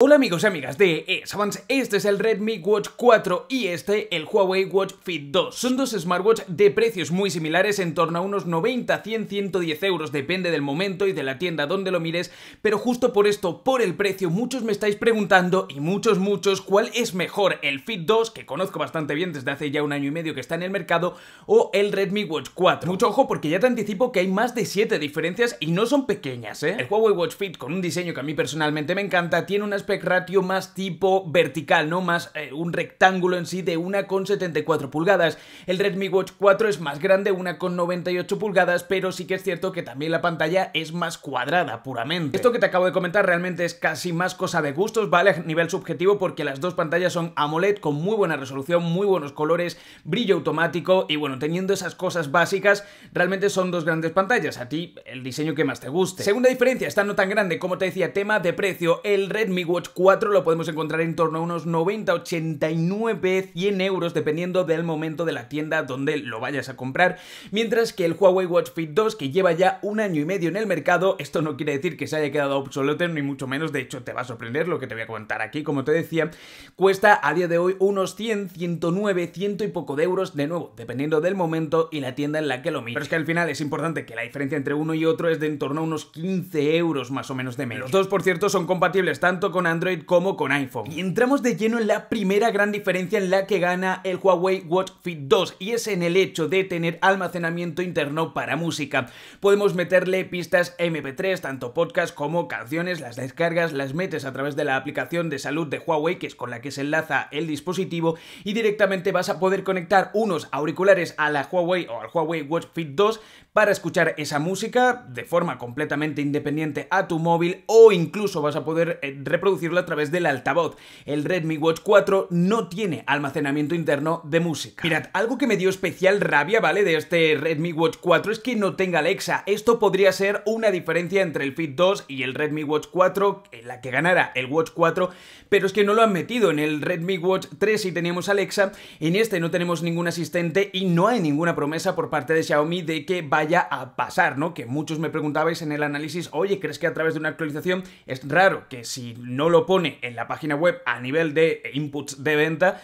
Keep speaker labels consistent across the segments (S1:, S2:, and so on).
S1: Hola amigos y amigas de ESAvance, este es el Redmi Watch 4 y este el Huawei Watch Fit 2. Son dos smartwatch de precios muy similares, en torno a unos 90, 100, 110 euros, depende del momento y de la tienda donde lo mires, pero justo por esto, por el precio, muchos me estáis preguntando, y muchos, muchos, cuál es mejor, el Fit 2, que conozco bastante bien desde hace ya un año y medio que está en el mercado, o el Redmi Watch 4. Mucho ojo porque ya te anticipo que hay más de 7 diferencias y no son pequeñas, ¿eh? El Huawei Watch Fit, con un diseño que a mí personalmente me encanta, tiene unas ratio más tipo vertical, ¿no? Más eh, un rectángulo en sí de una con 74 pulgadas. El Redmi Watch 4 es más grande, una con 98 pulgadas, pero sí que es cierto que también la pantalla es más cuadrada puramente. Esto que te acabo de comentar realmente es casi más cosa de gustos, ¿vale? A nivel subjetivo porque las dos pantallas son AMOLED con muy buena resolución, muy buenos colores, brillo automático y bueno, teniendo esas cosas básicas, realmente son dos grandes pantallas. A ti el diseño que más te guste. Segunda diferencia, está no tan grande, como te decía, tema de precio. El Redmi Watch 4 lo podemos encontrar en torno a unos 90, 89, 100 euros dependiendo del momento de la tienda donde lo vayas a comprar, mientras que el Huawei Watch Fit 2 que lleva ya un año y medio en el mercado, esto no quiere decir que se haya quedado obsoleto ni mucho menos, de hecho te va a sorprender lo que te voy a contar aquí, como te decía, cuesta a día de hoy unos 100, 109, 100 y poco de euros, de nuevo, dependiendo del momento y la tienda en la que lo mires. Pero es que al final es importante que la diferencia entre uno y otro es de en torno a unos 15 euros más o menos de menos. Los dos, por cierto, son compatibles tanto con Android como con iPhone. Y entramos de lleno en la primera gran diferencia en la que gana el Huawei Watch Fit 2 y es en el hecho de tener almacenamiento interno para música. Podemos meterle pistas MP3, tanto podcast como canciones, las descargas, las metes a través de la aplicación de salud de Huawei, que es con la que se enlaza el dispositivo, y directamente vas a poder conectar unos auriculares a la Huawei o al Huawei Watch Fit 2 para escuchar esa música de forma completamente independiente a tu móvil o incluso vas a poder eh, reproducir a través del altavoz. El Redmi Watch 4 no tiene almacenamiento interno de música. Mirad, algo que me dio especial rabia, ¿vale? De este Redmi Watch 4 es que no tenga Alexa. Esto podría ser una diferencia entre el Fit 2 y el Redmi Watch 4, en la que ganara el Watch 4, pero es que no lo han metido. En el Redmi Watch 3 y teníamos Alexa, en este no tenemos ningún asistente y no hay ninguna promesa por parte de Xiaomi de que vaya a pasar, ¿no? Que muchos me preguntabais en el análisis, oye, ¿crees que a través de una actualización es raro que si no lo pone en la página web a nivel de inputs de venta,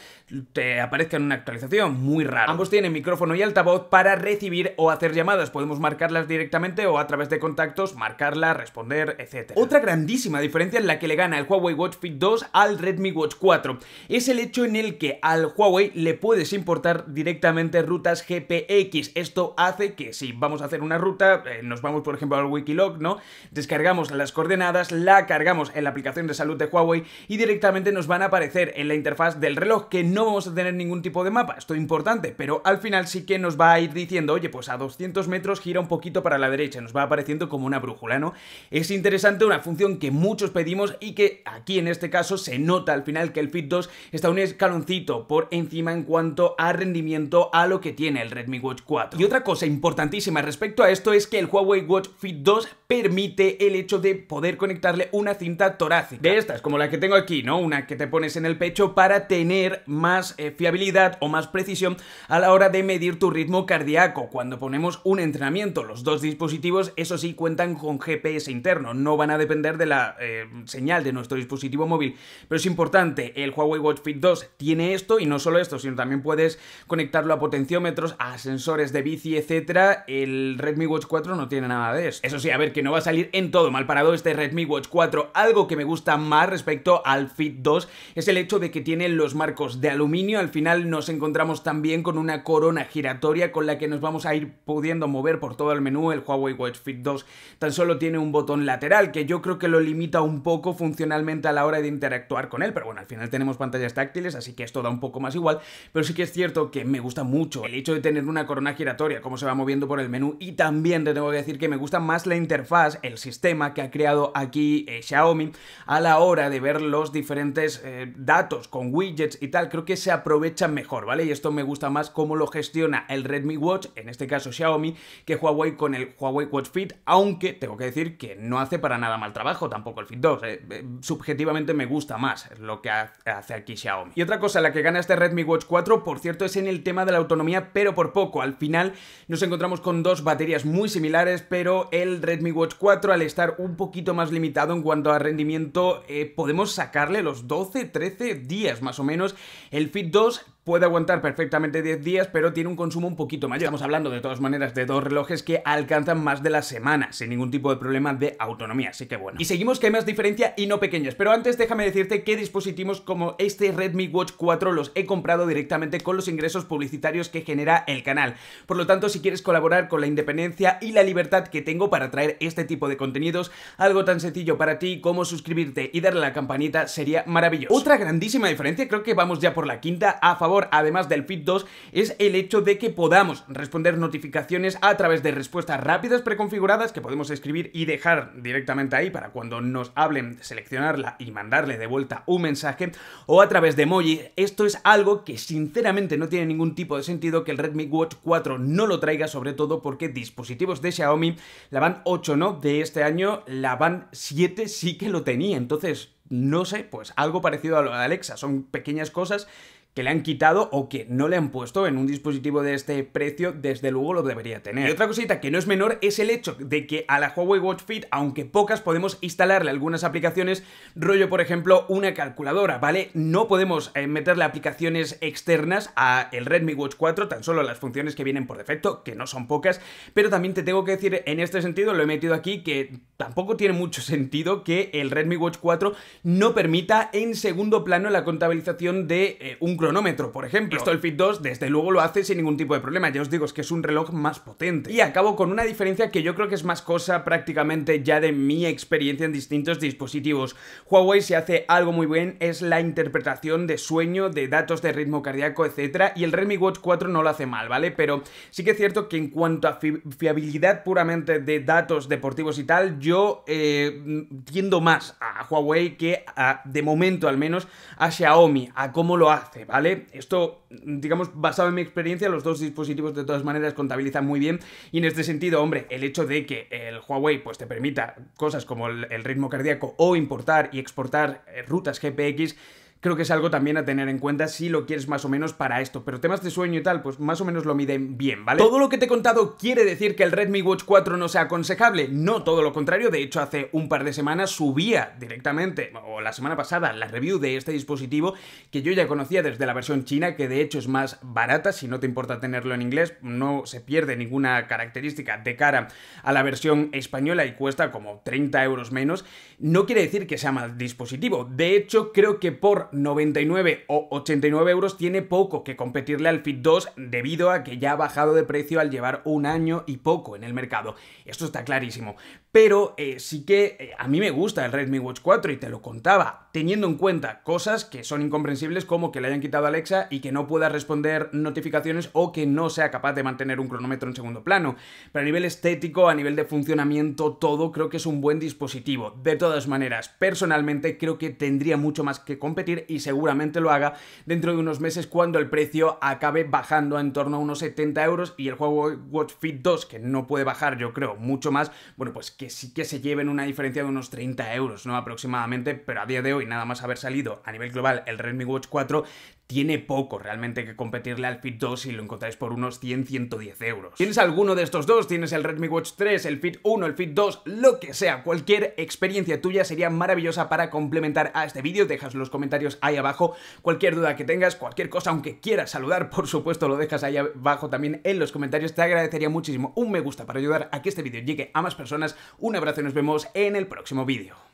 S1: te aparezca en una actualización. Muy rara. Ambos tienen micrófono y altavoz para recibir o hacer llamadas. Podemos marcarlas directamente o a través de contactos, marcarla, responder, etc. Otra grandísima diferencia en la que le gana el Huawei Watch Fit 2 al Redmi Watch 4. Es el hecho en el que al Huawei le puedes importar directamente rutas GPX. Esto hace que si vamos a hacer una ruta, eh, nos vamos por ejemplo al Wikilog, ¿no? Descargamos las coordenadas, la cargamos en la aplicación de salud de Huawei y directamente nos van a aparecer en la interfaz del reloj que no vamos a tener ningún tipo de mapa, esto es importante, pero al final sí que nos va a ir diciendo, oye, pues a 200 metros gira un poquito para la derecha, nos va apareciendo como una brújula, ¿no? Es interesante, una función que muchos pedimos y que aquí en este caso se nota al final que el Fit 2 está un escaloncito por encima en cuanto a rendimiento a lo que tiene el Redmi Watch 4. Y otra cosa importantísima respecto a esto es que el Huawei Watch Fit 2 permite el hecho de poder conectarle una cinta torácica. De estas, como la que tengo aquí, ¿no? Una que te pones en el pecho para tener más más eh, fiabilidad o más precisión a la hora de medir tu ritmo cardíaco. Cuando ponemos un entrenamiento, los dos dispositivos, eso sí, cuentan con GPS interno, no van a depender de la eh, señal de nuestro dispositivo móvil. Pero es importante, el Huawei Watch Fit 2 tiene esto y no solo esto, sino también puedes conectarlo a potenciómetros, a sensores de bici, etcétera. El Redmi Watch 4 no tiene nada de eso. Eso sí, a ver, que no va a salir en todo mal parado este Redmi Watch 4. Algo que me gusta más respecto al Fit 2 es el hecho de que tiene los marcos de aluminio. Al final nos encontramos también con una corona giratoria con la que nos vamos a ir pudiendo mover por todo el menú. El Huawei Watch Fit 2 tan solo tiene un botón lateral que yo creo que lo limita un poco funcionalmente a la hora de interactuar con él, pero bueno, al final tenemos pantallas táctiles, así que esto da un poco más igual, pero sí que es cierto que me gusta mucho el hecho de tener una corona giratoria, cómo se va moviendo por el menú y también te tengo que decir que me gusta más la interfaz, el sistema que ha creado aquí eh, Xiaomi a la hora de ver los diferentes eh, datos con widgets y tal, creo que se aprovechan mejor, ¿vale? Y esto me gusta más cómo lo gestiona el Redmi Watch, en este caso Xiaomi, que Huawei con el Huawei Watch Fit, aunque tengo que decir que no hace para nada mal trabajo tampoco el Fit 2. Eh, eh, subjetivamente me gusta más lo que hace aquí Xiaomi. Y otra cosa, la que gana este Redmi Watch 4, por cierto, es en el tema de la autonomía, pero por poco. Al final nos encontramos con dos baterías muy similares, pero el Redmi Watch 4, al estar un poquito más limitado en cuanto a rendimiento, eh, podemos sacarle los 12, 13 días más o menos el Fit 2 puede aguantar perfectamente 10 días, pero tiene un consumo un poquito mayor. Estamos hablando de todas maneras de dos relojes que alcanzan más de la semana, sin ningún tipo de problema de autonomía, así que bueno. Y seguimos que hay más diferencia y no pequeñas, pero antes déjame decirte que dispositivos como este Redmi Watch 4 los he comprado directamente con los ingresos publicitarios que genera el canal. Por lo tanto, si quieres colaborar con la independencia y la libertad que tengo para traer este tipo de contenidos, algo tan sencillo para ti como suscribirte y darle a la campanita sería maravilloso. Otra grandísima diferencia, creo que vamos ya por la quinta a favor además del Fit 2, es el hecho de que podamos responder notificaciones a través de respuestas rápidas preconfiguradas que podemos escribir y dejar directamente ahí para cuando nos hablen, seleccionarla y mandarle de vuelta un mensaje, o a través de emoji. Esto es algo que sinceramente no tiene ningún tipo de sentido que el Redmi Watch 4 no lo traiga, sobre todo porque dispositivos de Xiaomi, la van 8 no de este año, la van 7 sí que lo tenía. Entonces, no sé, pues algo parecido a lo de Alexa. Son pequeñas cosas que le han quitado o que no le han puesto en un dispositivo de este precio, desde luego lo debería tener. Y otra cosita que no es menor es el hecho de que a la Huawei Watch Fit, aunque pocas, podemos instalarle algunas aplicaciones, rollo por ejemplo una calculadora, ¿vale? No podemos eh, meterle aplicaciones externas a el Redmi Watch 4, tan solo las funciones que vienen por defecto, que no son pocas, pero también te tengo que decir en este sentido, lo he metido aquí, que tampoco tiene mucho sentido que el Redmi Watch 4 no permita en segundo plano la contabilización de eh, un cronómetro, por ejemplo. Esto el Fit 2 desde luego lo hace sin ningún tipo de problema, ya os digo, es que es un reloj más potente. Y acabo con una diferencia que yo creo que es más cosa prácticamente ya de mi experiencia en distintos dispositivos. Huawei se hace algo muy bien, es la interpretación de sueño, de datos de ritmo cardíaco, etcétera, y el Redmi Watch 4 no lo hace mal, ¿vale? Pero sí que es cierto que en cuanto a fiabilidad puramente de datos deportivos y tal, yo eh, tiendo más a Huawei que de momento al menos a Xiaomi, a cómo lo hace, ¿vale? ¿vale? Esto, digamos, basado en mi experiencia, los dos dispositivos de todas maneras contabilizan muy bien y en este sentido, hombre, el hecho de que el Huawei pues te permita cosas como el, el ritmo cardíaco o importar y exportar eh, rutas GPX creo que es algo también a tener en cuenta si lo quieres más o menos para esto. Pero temas de sueño y tal, pues más o menos lo miden bien, ¿vale? Todo lo que te he contado quiere decir que el Redmi Watch 4 no sea aconsejable. No, todo lo contrario. De hecho, hace un par de semanas subía directamente, o la semana pasada, la review de este dispositivo que yo ya conocía desde la versión china, que de hecho es más barata. Si no te importa tenerlo en inglés, no se pierde ninguna característica de cara a la versión española y cuesta como 30 euros menos. No quiere decir que sea mal dispositivo. De hecho, creo que por 99 o 89 euros tiene poco que competirle al Fit 2 debido a que ya ha bajado de precio al llevar un año y poco en el mercado. Esto está clarísimo pero eh, sí que eh, a mí me gusta el Redmi Watch 4 y te lo contaba, teniendo en cuenta cosas que son incomprensibles como que le hayan quitado Alexa y que no pueda responder notificaciones o que no sea capaz de mantener un cronómetro en segundo plano. Pero a nivel estético, a nivel de funcionamiento, todo creo que es un buen dispositivo. De todas maneras, personalmente creo que tendría mucho más que competir y seguramente lo haga dentro de unos meses cuando el precio acabe bajando en torno a unos 70 euros y el Huawei Watch Fit 2, que no puede bajar yo creo mucho más, bueno pues que que sí que se lleven una diferencia de unos 30 euros, ¿no? Aproximadamente, pero a día de hoy, nada más haber salido a nivel global el Redmi Watch 4, tiene poco realmente que competirle al Fit 2 si lo encontráis por unos 100-110 euros. ¿Tienes alguno de estos dos? ¿Tienes el Redmi Watch 3, el Fit 1, el Fit 2, lo que sea? Cualquier experiencia tuya sería maravillosa para complementar a este vídeo. Dejas los comentarios ahí abajo. Cualquier duda que tengas, cualquier cosa, aunque quieras saludar, por supuesto lo dejas ahí abajo también en los comentarios. Te agradecería muchísimo un me gusta para ayudar a que este vídeo llegue a más personas. Un abrazo y nos vemos en el próximo vídeo.